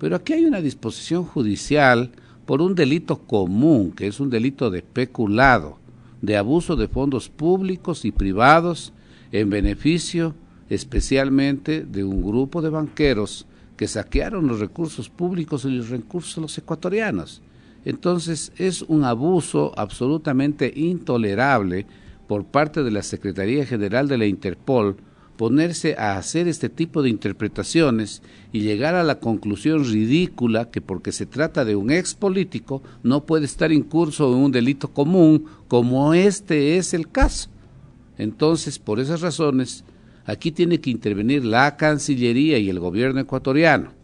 Pero aquí hay una disposición judicial por un delito común, que es un delito de especulado, de abuso de fondos públicos y privados en beneficio especialmente de un grupo de banqueros que saquearon los recursos públicos y los recursos de los ecuatorianos. Entonces es un abuso absolutamente intolerable por parte de la Secretaría General de la Interpol ponerse a hacer este tipo de interpretaciones y llegar a la conclusión ridícula que porque se trata de un ex político no puede estar incurso en un delito común como este es el caso. Entonces, por esas razones, aquí tiene que intervenir la Cancillería y el gobierno ecuatoriano